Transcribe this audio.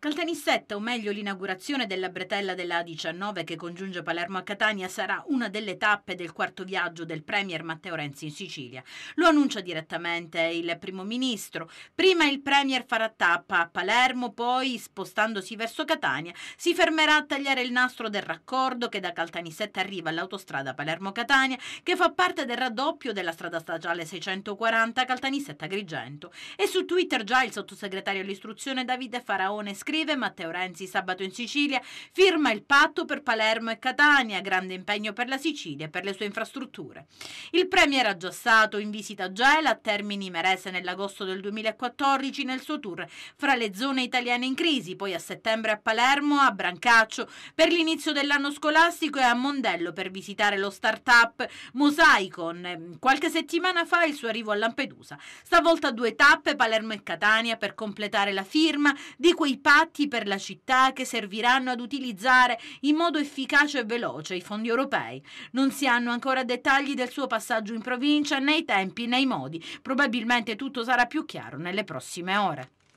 Caltanissetta, o meglio l'inaugurazione della bretella della A19 che congiunge Palermo a Catania, sarà una delle tappe del quarto viaggio del Premier Matteo Renzi in Sicilia. Lo annuncia direttamente il primo ministro. Prima il Premier farà tappa a Palermo, poi, spostandosi verso Catania, si fermerà a tagliare il nastro del raccordo che da Caltanissetta arriva all'autostrada Palermo-Catania, che fa parte del raddoppio della strada stagiale 640 Caltanissetta-Grigento. E su Twitter già il sottosegretario all'istruzione Davide Faraone scrive scrive Matteo Renzi sabato in Sicilia, firma il patto per Palermo e Catania, grande impegno per la Sicilia e per le sue infrastrutture. Il premier ha già stato in visita a Gela a Termini Merese nell'agosto del 2014 nel suo tour fra le zone italiane in crisi, poi a settembre a Palermo, a Brancaccio per l'inizio dell'anno scolastico e a Mondello per visitare lo start-up Mosaicon. Qualche settimana fa il suo arrivo a Lampedusa. Stavolta due tappe Palermo e Catania per completare la firma di quei patti atti per la città che serviranno ad utilizzare in modo efficace e veloce i fondi europei. Non si hanno ancora dettagli del suo passaggio in provincia né i tempi né i modi. Probabilmente tutto sarà più chiaro nelle prossime ore.